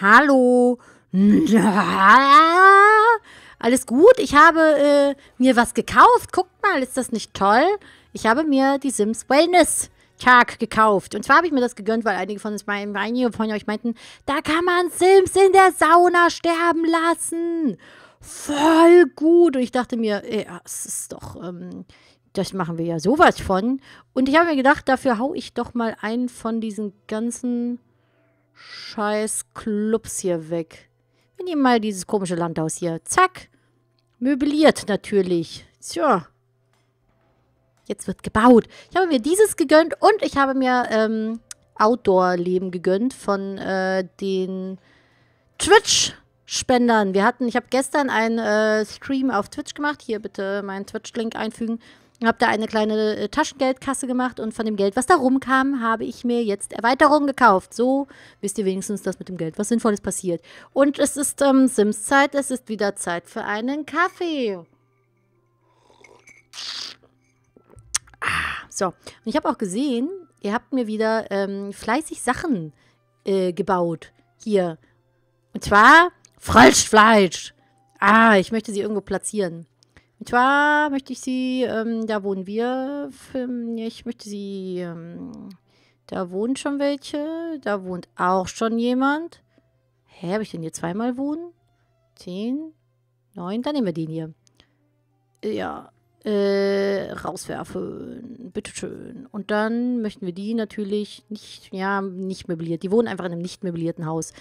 Hallo. alles gut? Ich habe äh, mir was gekauft. Guckt mal, ist das nicht toll? Ich habe mir die Sims Wellness Tag gekauft. Und zwar habe ich mir das gegönnt, weil einige von, uns, einige von euch meinten, da kann man Sims in der Sauna sterben lassen. Voll gut. Und ich dachte mir, ja, es ist doch, ähm, das machen wir ja sowas von. Und ich habe mir gedacht, dafür haue ich doch mal einen von diesen ganzen scheiß Clubs hier weg. Wir nehmen mal dieses komische Landhaus hier. Zack. Möbliert natürlich. Tja. Jetzt wird gebaut. Ich habe mir dieses gegönnt und ich habe mir ähm, Outdoor-Leben gegönnt von äh, den Twitch-Spendern. Wir hatten, ich habe gestern einen äh, Stream auf Twitch gemacht. Hier bitte meinen Twitch-Link einfügen habe da eine kleine äh, Taschengeldkasse gemacht und von dem Geld, was da rumkam, habe ich mir jetzt Erweiterungen gekauft. So wisst ihr wenigstens, dass mit dem Geld was Sinnvolles passiert. Und es ist ähm, Sims-Zeit, es ist wieder Zeit für einen Kaffee. Ah, so, und ich habe auch gesehen, ihr habt mir wieder ähm, fleißig Sachen äh, gebaut hier. Und zwar Falschfleisch. Ah, ich möchte sie irgendwo platzieren. Und zwar möchte ich sie, ähm, da wohnen wir, ich möchte sie, ähm, da wohnen schon welche, da wohnt auch schon jemand. Hä, habe ich denn hier zweimal wohnen? Zehn, neun, dann nehmen wir den hier. Ja, äh, rauswerfen, bitteschön. Und dann möchten wir die natürlich nicht, ja, nicht möbliert. Die wohnen einfach in einem nicht möblierten Haus.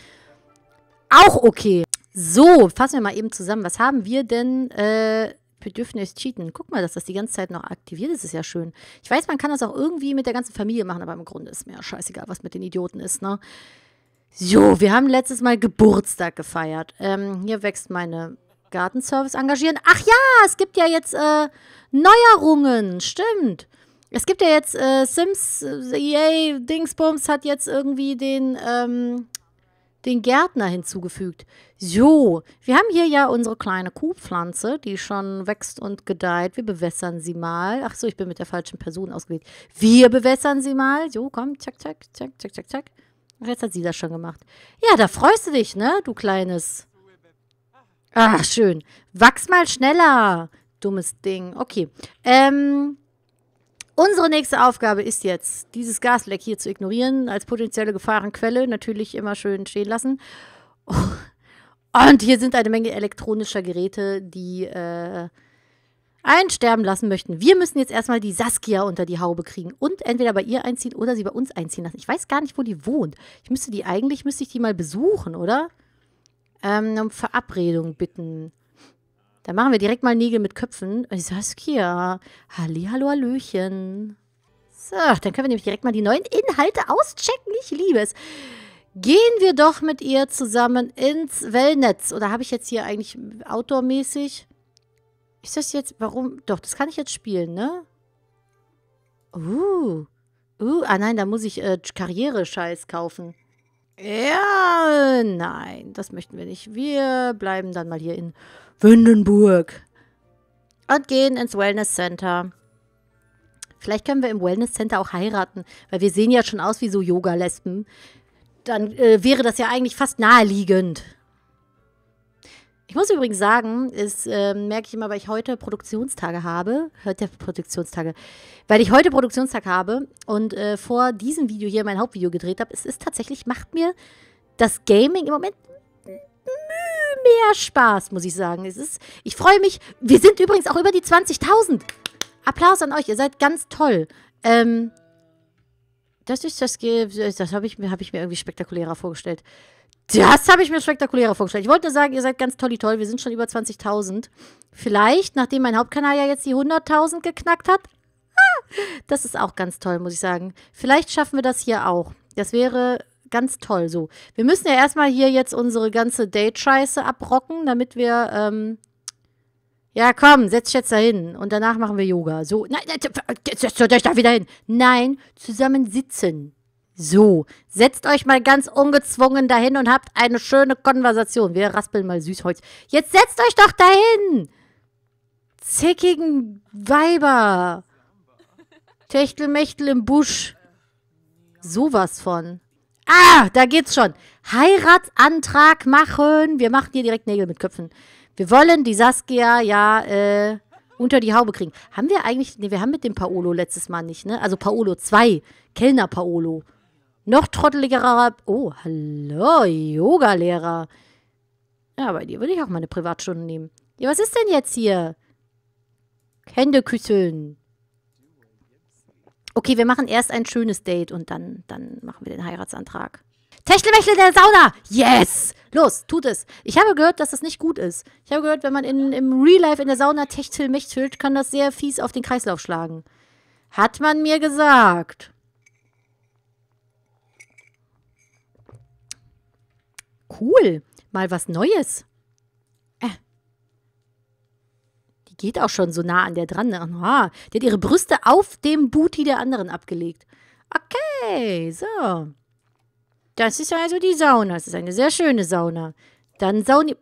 Auch okay. So, fassen wir mal eben zusammen. Was haben wir denn äh, Bedürfnis cheaten. Guck mal, dass das die ganze Zeit noch aktiviert ist, ist ja schön. Ich weiß, man kann das auch irgendwie mit der ganzen Familie machen, aber im Grunde ist mir ja scheißegal, was mit den Idioten ist, ne? So, wir haben letztes Mal Geburtstag gefeiert. Ähm, hier wächst meine Gartenservice engagieren. Ach ja, es gibt ja jetzt äh, Neuerungen, stimmt. Es gibt ja jetzt äh, Sims, äh, yay, Dingsbums hat jetzt irgendwie den, ähm, den Gärtner hinzugefügt. So, wir haben hier ja unsere kleine Kuhpflanze, die schon wächst und gedeiht. Wir bewässern sie mal. Ach so, ich bin mit der falschen Person ausgewählt. Wir bewässern sie mal. So, komm, zack, zack, zack, zack, zack, zack. Jetzt hat sie das schon gemacht. Ja, da freust du dich, ne, du kleines. Ach, schön. Wachs mal schneller, dummes Ding. Okay. Ähm, Unsere nächste Aufgabe ist jetzt, dieses Gasleck hier zu ignorieren, als potenzielle Gefahrenquelle natürlich immer schön stehen lassen. Und hier sind eine Menge elektronischer Geräte, die äh, einen sterben lassen möchten. Wir müssen jetzt erstmal die Saskia unter die Haube kriegen und entweder bei ihr einziehen oder sie bei uns einziehen lassen. Ich weiß gar nicht, wo die wohnt. Ich müsste die eigentlich, müsste ich die mal besuchen, oder? Ähm, um Verabredung bitten. Dann machen wir direkt mal Nägel mit Köpfen. Saskia, halli, hallo, hallöchen. So, dann können wir nämlich direkt mal die neuen Inhalte auschecken. Ich liebe es. Gehen wir doch mit ihr zusammen ins Wellnetz. Oder habe ich jetzt hier eigentlich Outdoor-mäßig? Ist das jetzt, warum? Doch, das kann ich jetzt spielen, ne? Uh. Uh, ah nein, da muss ich äh, Karriere-Scheiß kaufen. Ja, nein, das möchten wir nicht. Wir bleiben dann mal hier in Windenburg. Und gehen ins Wellness Center. Vielleicht können wir im Wellness Center auch heiraten, weil wir sehen ja schon aus wie so Yoga-Lesben. Dann äh, wäre das ja eigentlich fast naheliegend. Ich muss übrigens sagen, das äh, merke ich immer, weil ich heute Produktionstage habe, hört der Produktionstage, weil ich heute Produktionstag habe und äh, vor diesem Video hier mein Hauptvideo gedreht habe, es ist tatsächlich, macht mir das Gaming im Moment mehr Spaß, muss ich sagen. Es ist, ich freue mich. Wir sind übrigens auch über die 20.000. Applaus an euch, ihr seid ganz toll. Ähm, das ist das, das habe ich, mir, hab ich mir irgendwie spektakulärer vorgestellt. Das habe ich mir spektakulärer vorgestellt. Ich wollte nur sagen, ihr seid ganz tolli toll. Wir sind schon über 20.000. Vielleicht, nachdem mein Hauptkanal ja jetzt die 100.000 geknackt hat. Ah, das ist auch ganz toll, muss ich sagen. Vielleicht schaffen wir das hier auch. Das wäre ganz toll so. Wir müssen ja erstmal hier jetzt unsere ganze Date-Scheiße abrocken, damit wir, ähm ja komm, setz dich jetzt da hin. und danach machen wir Yoga. So, nein, setzt euch da wieder hin. Nein, zusammen sitzen. So, setzt euch mal ganz ungezwungen dahin und habt eine schöne Konversation. Wir raspeln mal Süßholz. Jetzt setzt euch doch dahin! Zickigen Weiber! Techtelmechtel im Busch. Sowas von. Ah, da geht's schon. Heiratsantrag machen. Wir machen hier direkt Nägel mit Köpfen. Wir wollen die Saskia ja äh, unter die Haube kriegen. Haben wir eigentlich, nee, wir haben mit dem Paolo letztes Mal nicht, ne? Also Paolo 2, Kellner Paolo. Noch trotteligerer, oh, hallo, Yoga-Lehrer. Ja, bei dir würde ich auch meine Privatstunden nehmen. Ja, was ist denn jetzt hier? Hände küsseln. Okay, wir machen erst ein schönes Date und dann, dann machen wir den Heiratsantrag. Techtelmechtel in der Sauna! Yes! Los, tut es. Ich habe gehört, dass das nicht gut ist. Ich habe gehört, wenn man in, im Real Life in der Sauna techtelmechtelt, kann das sehr fies auf den Kreislauf schlagen. Hat man mir gesagt. Cool. Mal was Neues. geht auch schon so nah an der dran. Aha, die hat ihre Brüste auf dem Booty der anderen abgelegt. Okay, so. Das ist also die Sauna. Das ist eine sehr schöne Sauna. Dann Sauni.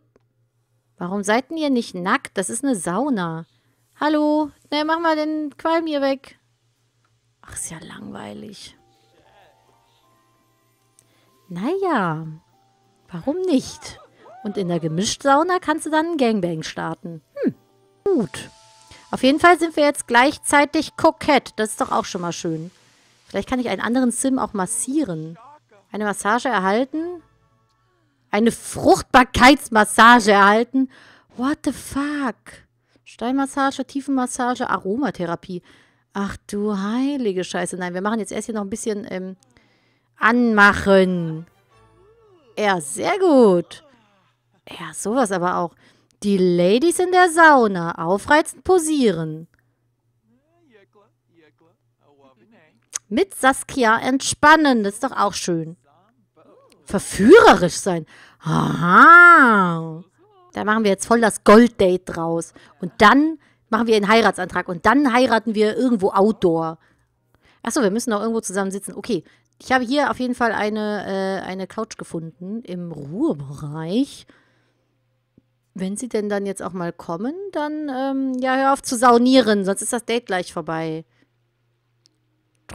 Warum seid ihr nicht nackt? Das ist eine Sauna. Hallo? Na, mach mal den Qualm hier weg. Ach, ist ja langweilig. Naja, warum nicht? Und in der Gemischtsauna kannst du dann einen Gangbang starten. Hm. Gut. Auf jeden Fall sind wir jetzt gleichzeitig kokett. Das ist doch auch schon mal schön. Vielleicht kann ich einen anderen Sim auch massieren. Eine Massage erhalten? Eine Fruchtbarkeitsmassage erhalten? What the fuck? Steinmassage, Tiefenmassage, Aromatherapie. Ach du heilige Scheiße. Nein, wir machen jetzt erst hier noch ein bisschen ähm, anmachen. Ja, sehr gut. Ja, sowas aber auch. Die Ladies in der Sauna aufreizend posieren. Mit Saskia entspannen, das ist doch auch schön. Verführerisch sein. Aha. Da machen wir jetzt voll das Golddate draus. Und dann machen wir einen Heiratsantrag. Und dann heiraten wir irgendwo outdoor. Achso, wir müssen auch irgendwo zusammen sitzen. Okay, ich habe hier auf jeden Fall eine, äh, eine Couch gefunden im Ruhebereich. Wenn sie denn dann jetzt auch mal kommen, dann ähm, ja, hör auf zu saunieren, sonst ist das Date gleich vorbei.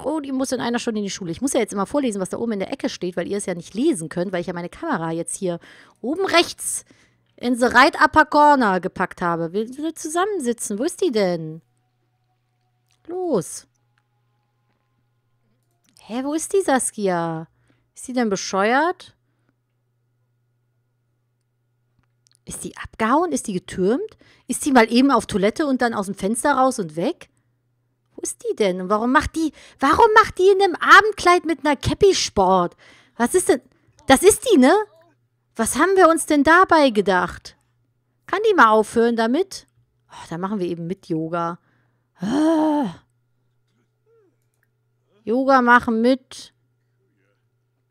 Oh, die muss in einer Stunde in die Schule. Ich muss ja jetzt immer vorlesen, was da oben in der Ecke steht, weil ihr es ja nicht lesen könnt, weil ich ja meine Kamera jetzt hier oben rechts in the right upper corner gepackt habe. Wir will zusammensitzen. Wo ist die denn? Los. Hä, wo ist die Saskia? Ist die denn bescheuert? Ist die abgehauen? Ist die getürmt? Ist die mal eben auf Toilette und dann aus dem Fenster raus und weg? Wo ist die denn? Und warum macht die, warum macht die in einem Abendkleid mit einer Käppi Sport? Was ist denn? Das ist die, ne? Was haben wir uns denn dabei gedacht? Kann die mal aufhören damit? Oh, da machen wir eben mit Yoga. Ah. Yoga machen mit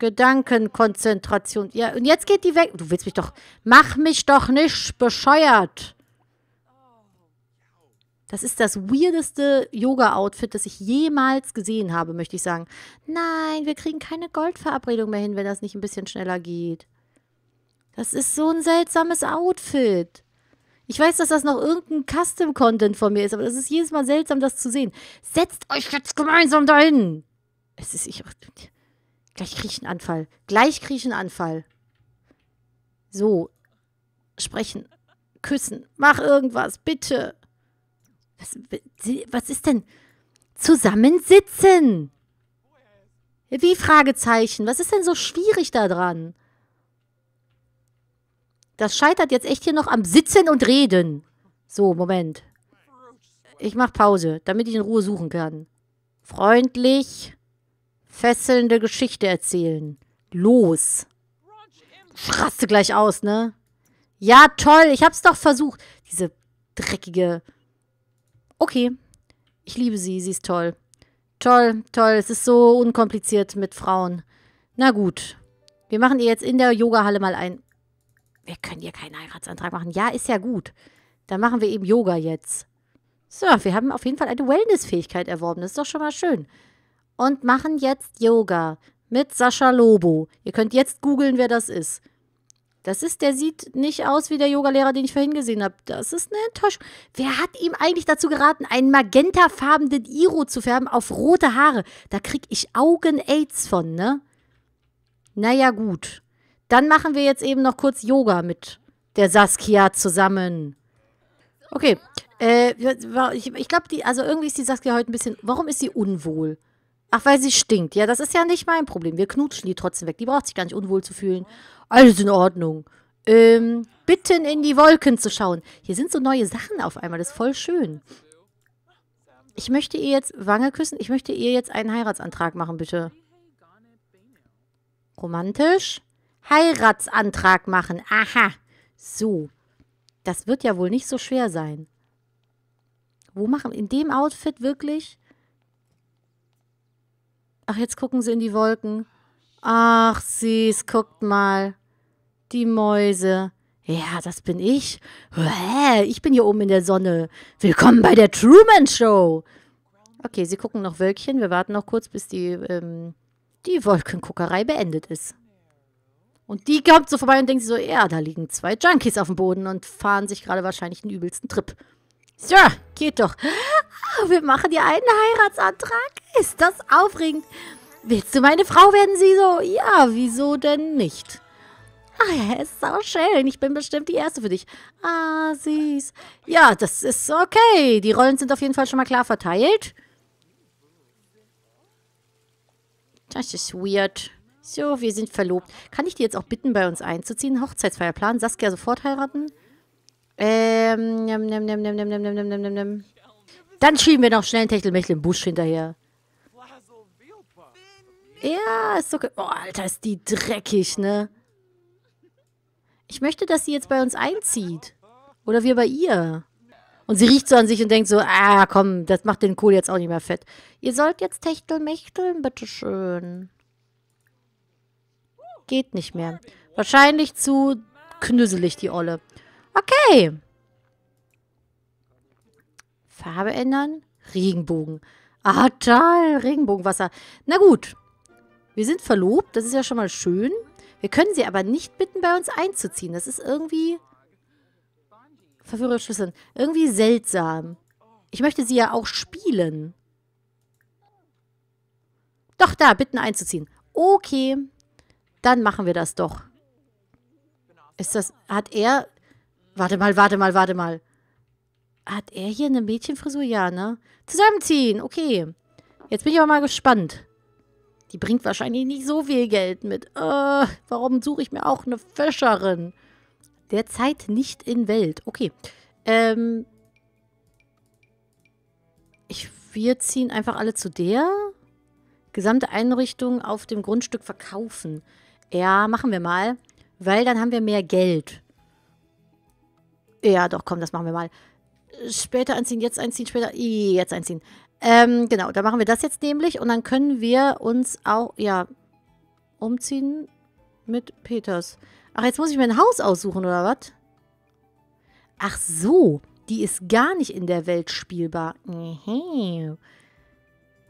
Gedankenkonzentration. Ja, und jetzt geht die weg. Du willst mich doch. Mach mich doch nicht bescheuert. Das ist das weirdeste Yoga-Outfit, das ich jemals gesehen habe, möchte ich sagen. Nein, wir kriegen keine Goldverabredung mehr hin, wenn das nicht ein bisschen schneller geht. Das ist so ein seltsames Outfit. Ich weiß, dass das noch irgendein Custom-Content von mir ist, aber das ist jedes Mal seltsam, das zu sehen. Setzt euch jetzt gemeinsam dahin. Es ist ich. Gleich kriege ich einen Anfall. Gleich kriege ich einen Anfall. So. Sprechen. Küssen. Mach irgendwas, bitte. Was, was ist denn? Zusammensitzen. Wie Fragezeichen? Was ist denn so schwierig daran? Das scheitert jetzt echt hier noch am Sitzen und Reden. So, Moment. Ich mache Pause, damit ich in Ruhe suchen kann. Freundlich fesselnde Geschichte erzählen. Los. Schraste gleich aus, ne? Ja, toll, ich hab's doch versucht. Diese dreckige. Okay. Ich liebe sie, sie ist toll. Toll, toll, es ist so unkompliziert mit Frauen. Na gut. Wir machen ihr jetzt in der Yogahalle mal ein. Wir können ihr keinen Heiratsantrag machen. Ja, ist ja gut. Dann machen wir eben Yoga jetzt. So, wir haben auf jeden Fall eine Wellness-Fähigkeit erworben. Das ist doch schon mal schön und machen jetzt Yoga mit Sascha Lobo. Ihr könnt jetzt googeln, wer das ist. Das ist, der sieht nicht aus wie der Yogalehrer, den ich vorhin gesehen habe. Das ist eine Enttäuschung. Wer hat ihm eigentlich dazu geraten, einen magentafarbenen Iro zu färben auf rote Haare? Da krieg ich Augen-Aids von, ne? Naja, gut. Dann machen wir jetzt eben noch kurz Yoga mit der Saskia zusammen. Okay. Äh, ich ich glaube, also irgendwie ist die Saskia heute ein bisschen. Warum ist sie unwohl? Ach, weil sie stinkt. Ja, das ist ja nicht mein Problem. Wir knutschen die trotzdem weg. Die braucht sich gar nicht unwohl zu fühlen. Alles in Ordnung. Ähm, bitten in die Wolken zu schauen. Hier sind so neue Sachen auf einmal. Das ist voll schön. Ich möchte ihr jetzt Wange küssen. Ich möchte ihr jetzt einen Heiratsantrag machen, bitte. Romantisch. Heiratsantrag machen. Aha. So. Das wird ja wohl nicht so schwer sein. Wo machen? In dem Outfit wirklich? Ach, jetzt gucken sie in die Wolken. Ach, süß, guckt mal. Die Mäuse. Ja, das bin ich. Ich bin hier oben in der Sonne. Willkommen bei der Truman Show. Okay, sie gucken noch Wölkchen. Wir warten noch kurz, bis die, ähm, die Wolkenguckerei beendet ist. Und die kommt so vorbei und denkt so, ja, da liegen zwei Junkies auf dem Boden und fahren sich gerade wahrscheinlich den übelsten Trip. Sir, geht doch. Ah, wir machen dir einen Heiratsantrag. Ist das aufregend? Willst du meine Frau werden? Siso? ja, wieso denn nicht? Ah, ja, ist so schön. Ich bin bestimmt die Erste für dich. Ah, süß. Ja, das ist okay. Die Rollen sind auf jeden Fall schon mal klar verteilt. Das ist weird. So, wir sind verlobt. Kann ich dir jetzt auch bitten, bei uns einzuziehen? Hochzeitsfeierplan. planen? Saskia sofort heiraten? Ähm, nimm, nimm, nimm, nimm, nimm, nimm, nimm, nimm, nimm. Dann schieben wir noch schnell einen Techtelmechtel im Busch hinterher. Ja, ist so... Oh, Alter, ist die dreckig, ne? Ich möchte, dass sie jetzt bei uns einzieht. Oder wir bei ihr. Und sie riecht so an sich und denkt so, ah, komm, das macht den Kohl jetzt auch nicht mehr fett. Ihr sollt jetzt techtelmächteln, bitteschön. Geht nicht mehr. Wahrscheinlich zu knüsselig, die Olle. Okay. Farbe ändern. Regenbogen. Ah, toll. Regenbogenwasser. Na gut. Wir sind verlobt, das ist ja schon mal schön. Wir können sie aber nicht bitten, bei uns einzuziehen. Das ist irgendwie... Verführerisches Schlüssel. Irgendwie seltsam. Ich möchte sie ja auch spielen. Doch, da, bitten einzuziehen. Okay, dann machen wir das doch. Ist das... Hat er... Warte mal, warte mal, warte mal. Hat er hier eine Mädchenfrisur? Ja, ne? Zusammenziehen, okay. Jetzt bin ich aber mal gespannt. Die bringt wahrscheinlich nicht so viel Geld mit. Äh, warum suche ich mir auch eine Fischerin? Derzeit nicht in Welt. Okay. Ähm. Ich, wir ziehen einfach alle zu der. Gesamte Einrichtung auf dem Grundstück verkaufen. Ja, machen wir mal. Weil dann haben wir mehr Geld. Ja, doch, komm, das machen wir mal. Später einziehen, jetzt einziehen, später. Jetzt einziehen. Ähm, genau, da machen wir das jetzt nämlich und dann können wir uns auch, ja, umziehen mit Peters. Ach, jetzt muss ich mir ein Haus aussuchen, oder was? Ach so, die ist gar nicht in der Welt spielbar. Mhm.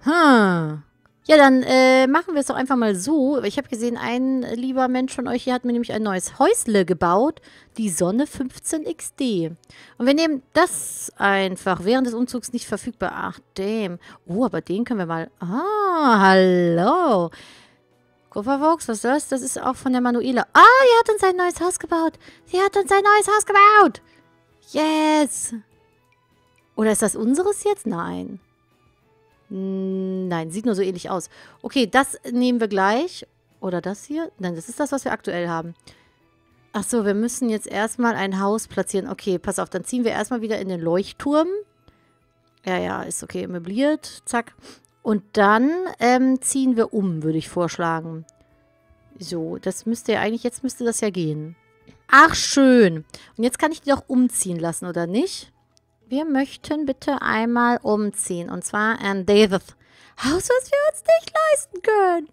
Hm. Ja, dann äh, machen wir es doch einfach mal so. Ich habe gesehen, ein lieber Mensch von euch hier hat mir nämlich ein neues Häusle gebaut. Die Sonne 15XD. Und wir nehmen das einfach. Während des Umzugs nicht verfügbar. Ach, dem. Oh, aber den können wir mal... Ah, hallo. Kupferwuchs, was ist das? Das ist auch von der Manuela. Ah, die hat uns ein neues Haus gebaut. Sie hat uns ein neues Haus gebaut. Yes. Oder ist das unseres jetzt? Nein. Hm, nein, sieht nur so ähnlich aus. Okay, das nehmen wir gleich. Oder das hier? Nein, das ist das, was wir aktuell haben. Ach so, wir müssen jetzt erstmal ein Haus platzieren. Okay, pass auf, dann ziehen wir erstmal wieder in den Leuchtturm. Ja, ja, ist okay, möbliert, zack. Und dann ähm, ziehen wir um, würde ich vorschlagen. So, das müsste ja eigentlich, jetzt müsste das ja gehen. Ach, schön. Und jetzt kann ich die doch umziehen lassen, oder nicht? Wir möchten bitte einmal umziehen und zwar an dieses Haus, was wir uns nicht leisten können.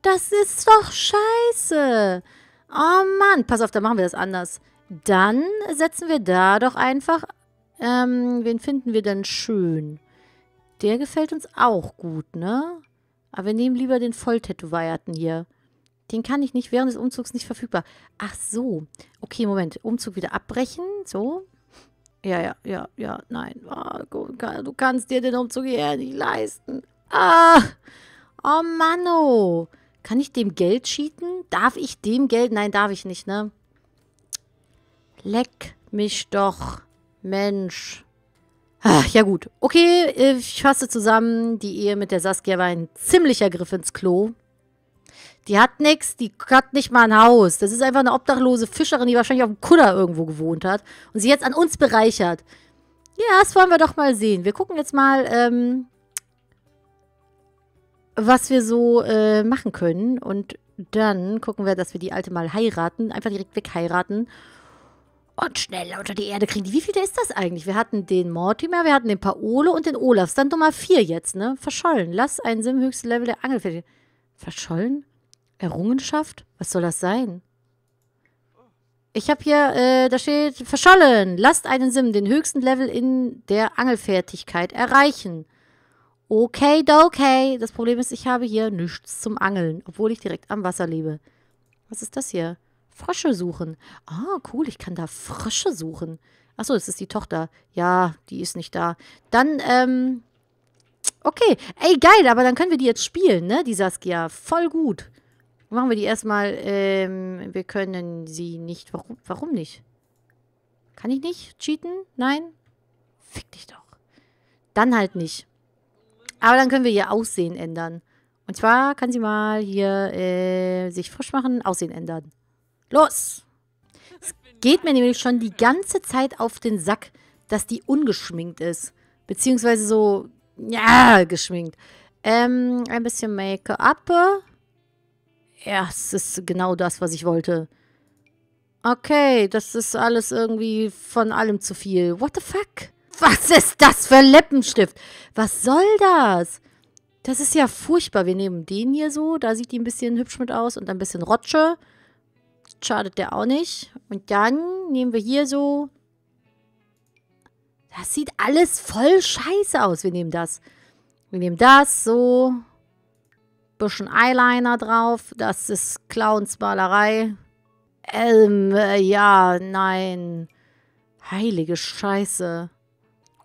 Das ist doch scheiße. Oh Mann, pass auf, da machen wir das anders. Dann setzen wir da doch einfach, ähm, wen finden wir denn schön? Der gefällt uns auch gut, ne? Aber wir nehmen lieber den Volltätowierten hier. Den kann ich nicht während des Umzugs nicht verfügbar. Ach so. Okay, Moment. Umzug wieder abbrechen. So. Ja, ja, ja, ja, nein. Oh, du kannst dir den Umzug hierher nicht leisten. Ah! Oh Mann, oh. Kann ich dem Geld cheaten? Darf ich dem Geld? Nein, darf ich nicht, ne? Leck mich doch, Mensch. Ach, ja gut. Okay, äh, ich fasse zusammen. Die Ehe mit der Saskia war ein ziemlicher Griff ins Klo. Die hat nichts, die hat nicht mal ein Haus. Das ist einfach eine obdachlose Fischerin, die wahrscheinlich auf dem Kudder irgendwo gewohnt hat und sie jetzt an uns bereichert. Ja, das wollen wir doch mal sehen. Wir gucken jetzt mal, ähm, was wir so äh, machen können. Und dann gucken wir, dass wir die Alte mal heiraten. Einfach direkt weg heiraten. Und schnell unter die Erde kriegen. Wie viel ist das eigentlich? Wir hatten den Mortimer, wir hatten den Paolo und den Olaf. Dann Nummer 4 jetzt, ne? Verschollen. Lass einen Sim höchste Level der Angelfähigkeit. Verschollen? Errungenschaft? Was soll das sein? Ich habe hier, äh, da steht, verschollen. Lasst einen Sim den höchsten Level in der Angelfertigkeit erreichen. Okay, okay. Das Problem ist, ich habe hier nichts zum Angeln, obwohl ich direkt am Wasser lebe. Was ist das hier? Frösche suchen. Ah, cool, ich kann da Frösche suchen. Achso, das ist die Tochter. Ja, die ist nicht da. Dann, ähm, okay. Ey, geil, aber dann können wir die jetzt spielen, ne, die Saskia. Voll gut. Machen wir die erstmal. Ähm, wir können sie nicht. Warum, warum nicht? Kann ich nicht cheaten? Nein? Fick dich doch. Dann halt nicht. Aber dann können wir ihr Aussehen ändern. Und zwar kann sie mal hier äh, sich frisch machen, Aussehen ändern. Los! Es geht mir nämlich schon die ganze Zeit auf den Sack, dass die ungeschminkt ist. Beziehungsweise so, ja, geschminkt. Ähm, ein bisschen Make-up. Ja, es ist genau das, was ich wollte. Okay, das ist alles irgendwie von allem zu viel. What the fuck? Was ist das für Lippenstift? Was soll das? Das ist ja furchtbar. Wir nehmen den hier so. Da sieht die ein bisschen hübsch mit aus und ein bisschen Rotsche. Schadet der auch nicht. Und dann nehmen wir hier so. Das sieht alles voll scheiße aus. Wir nehmen das. Wir nehmen das so bisschen Eyeliner drauf. Das ist Clownsmalerei. Ähm, äh, ja, nein. Heilige Scheiße.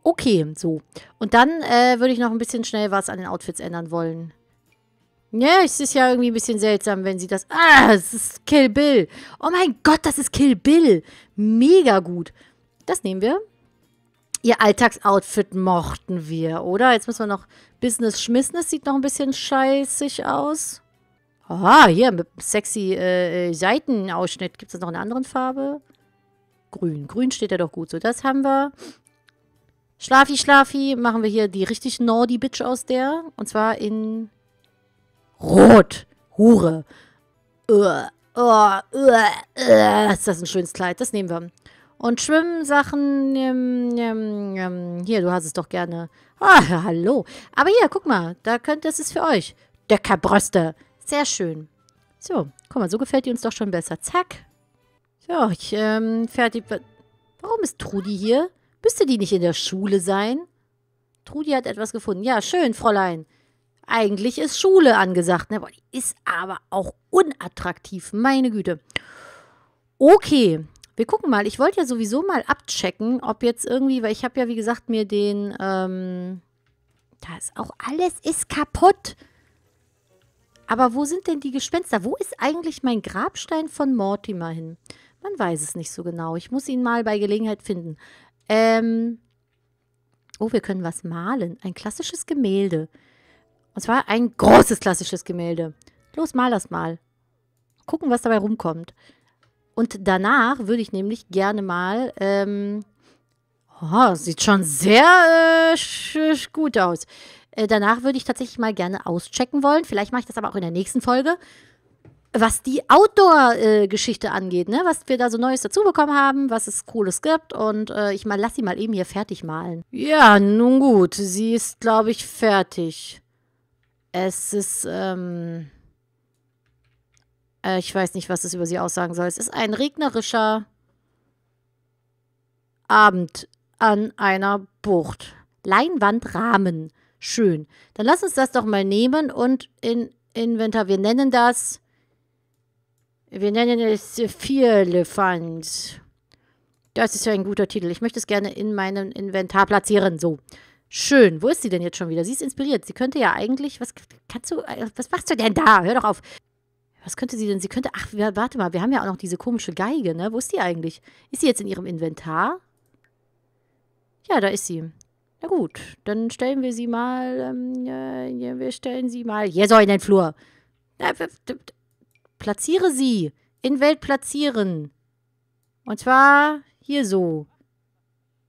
Okay, so. Und dann äh, würde ich noch ein bisschen schnell was an den Outfits ändern wollen. Ja, es ist ja irgendwie ein bisschen seltsam, wenn sie das... Ah, es ist Kill Bill. Oh mein Gott, das ist Kill Bill. Mega gut. Das nehmen wir. Ihr Alltagsoutfit mochten wir, oder? Jetzt müssen wir noch Business schmissen. Das Sieht noch ein bisschen scheißig aus. Aha, hier mit sexy äh, äh Seitenausschnitt. Gibt es noch eine andere Farbe? Grün. Grün steht ja doch gut. So, das haben wir. Schlafi, Schlafi. Machen wir hier die richtig naughty Bitch aus der. Und zwar in Rot. Hure. Uh, uh, uh, uh. Ist das ein schönes Kleid? Das nehmen wir. Und Schwimmsachen, ähm, ähm, hier, du hast es doch gerne. Ah, hallo. Aber hier, guck mal, da könnt, das ist für euch. Döckerbröste. Sehr schön. So, guck mal, so gefällt die uns doch schon besser. Zack. So, ich, ähm, fertig. Warum ist Trudi hier? Müsste die nicht in der Schule sein? Trudi hat etwas gefunden. Ja, schön, Fräulein. Eigentlich ist Schule angesagt, ne? Boah, die ist aber auch unattraktiv, meine Güte. Okay, wir gucken mal. Ich wollte ja sowieso mal abchecken, ob jetzt irgendwie, weil ich habe ja, wie gesagt, mir den, ähm, da ist auch alles ist kaputt. Aber wo sind denn die Gespenster? Wo ist eigentlich mein Grabstein von Mortimer hin? Man weiß es nicht so genau. Ich muss ihn mal bei Gelegenheit finden. Ähm, oh, wir können was malen. Ein klassisches Gemälde. Und zwar ein großes klassisches Gemälde. Los, mal das mal. Gucken, was dabei rumkommt. Und danach würde ich nämlich gerne mal. Ähm, oh, sieht schon sehr äh, gut aus. Äh, danach würde ich tatsächlich mal gerne auschecken wollen. Vielleicht mache ich das aber auch in der nächsten Folge. Was die Outdoor-Geschichte angeht, ne? was wir da so Neues dazu bekommen haben, was es Cooles gibt. Und äh, ich mal lass sie mal eben hier fertig malen. Ja, nun gut. Sie ist, glaube ich, fertig. Es ist. Ähm äh, ich weiß nicht, was es über sie aussagen soll. Es ist ein regnerischer Abend an einer Bucht. Leinwandrahmen. Schön. Dann lass uns das doch mal nehmen und in Inventar. Wir nennen das. Wir nennen es Vierlefanz. Das ist ja ein guter Titel. Ich möchte es gerne in meinem Inventar platzieren. So. Schön. Wo ist sie denn jetzt schon wieder? Sie ist inspiriert. Sie könnte ja eigentlich. Was kannst du. Äh, was machst du denn da? Hör doch auf. Was könnte sie denn? Sie könnte, ach, warte mal, wir haben ja auch noch diese komische Geige, ne? Wo ist die eigentlich? Ist sie jetzt in ihrem Inventar? Ja, da ist sie. Na gut, dann stellen wir sie mal, ähm, ja, wir stellen sie mal, hier soll in den Flur. Ja, platziere sie. In Welt platzieren. Und zwar hier so.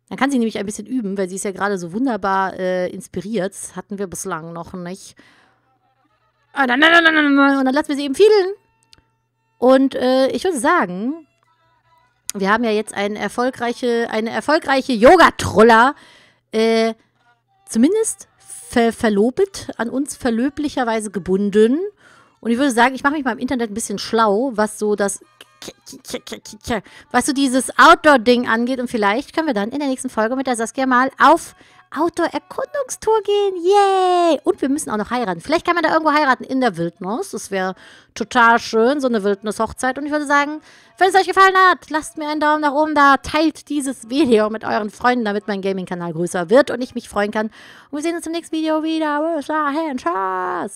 Dann kann sie nämlich ein bisschen üben, weil sie ist ja gerade so wunderbar äh, inspiriert. hatten wir bislang noch nicht. Und ah, dann, und dann lassen wir sie eben fiedeln. Und äh, ich würde sagen, wir haben ja jetzt eine erfolgreiche, eine erfolgreiche Yoga-Troller. Äh, zumindest ver verlobet, an uns verlöblicherweise gebunden. Und ich würde sagen, ich mache mich mal im Internet ein bisschen schlau, was so das was so dieses Outdoor-Ding angeht. Und vielleicht können wir dann in der nächsten Folge mit der Saskia mal auf Outdoor-Erkundungstour gehen. Yay! Und wir müssen auch noch heiraten. Vielleicht kann man da irgendwo heiraten in der Wildnis. Das wäre total schön, so eine Wildnis-Hochzeit. Und ich würde sagen, wenn es euch gefallen hat, lasst mir einen Daumen nach oben da. Teilt dieses Video mit euren Freunden, damit mein Gaming-Kanal größer wird und ich mich freuen kann. Und wir sehen uns im nächsten Video wieder. Bis dahin. Tschüss.